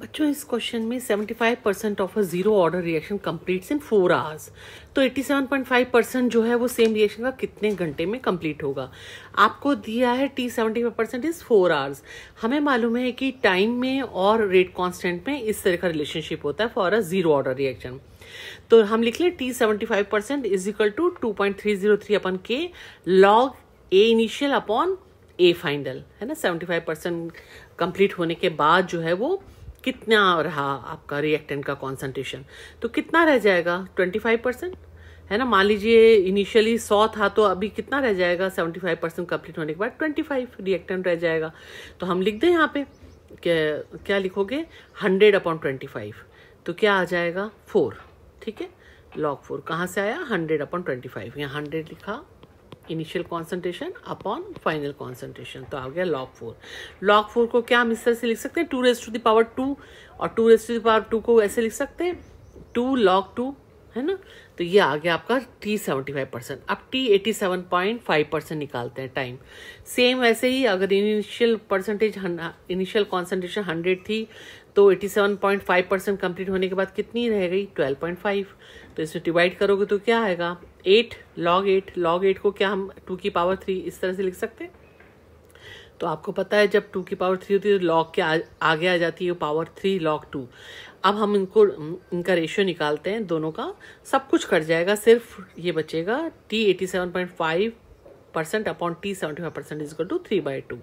बच्चों इस क्वेश्चन में 75 percent of a zero order reaction complete in four hours तो 87.5 परसेंट जो है वो सेम रिएक्शन का कितने घंटे में कम्प्लीट होगा आपको दिया है T seventy five percent is four hours हमें मालूम है कि टाइम में और रेट कांस्टेंट में इस तरह का रिलेशनशिप होता है for a zero order reaction तो हम लिख लें T seventy five percent is equal to two upon K log A initial upon A final है ना सेवेंटी फाइव कंप्लीट होने के बाद जो है वो कितना रहा आपका रिएक्टेंट का कॉन्सेंट्रेशन तो कितना रह जाएगा ट्वेंटी फाइव परसेंट है ना मान लीजिए इनिशियली सौ था तो अभी कितना रह जाएगा सेवेंटी फाइव परसेंट कम्प्लीट होने के बाद ट्वेंटी फाइव रिएक्टेंट रह जाएगा तो हम लिख दें यहाँ पे क्या क्या लिखोगे हंड्रेड अपॉन ट्वेंटी फाइव तो क्या आ जाएगा फोर ठीक है लॉग फोर कहाँ से आया हंड्रेड अपॉन ट्वेंटी फाइव यहाँ हंड्रेड लिखा initial concentration upon final concentration तो आ गया लॉक फोर लॉक फोर को क्या हम इस तरह से लिख सकते हैं two raise to the power two और two raise to the power two को ऐसे लिख सकते हैं टू लॉक टू है ना तो ये आ गया आपका टी सेवेंटी फाइव परसेंट अब T eighty seven point five percent निकालते हैं टाइम सेम वैसे ही अगर initial percentage initial concentration hundred थी तो eighty seven point five percent complete होने के बाद कितनी रह गई ट्वेल्व पॉइंट फाइव तो इसमें डिवाइड करोगे तो क्या आएगा eight log eight log eight को क्या हम टू की पावर थ्री इस तरह से लिख सकते हैं तो आपको पता है जब टू की पावर थ्री होती है तो लॉग के आ, आगे आ जाती है पावर थ्री लॉग टू अब हम इनको इनका रेशियो निकालते हैं दोनों का सब कुछ कट जाएगा सिर्फ ये बचेगा T eighty seven point five percent upon T seventy five percent equal to three by two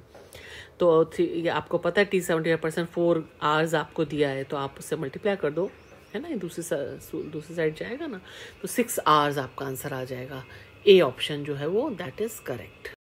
तो थ्री ये आपको पता है T seventy five percent four hours आपको दिया है तो आप उससे मल्टीप्लाई कर दो है ना दूसरी सा, दूसरी साइड जाएगा ना तो सिक्स आवर्स आपका आंसर आ जाएगा ए ऑप्शन जो है वो दैट इज़ करेक्ट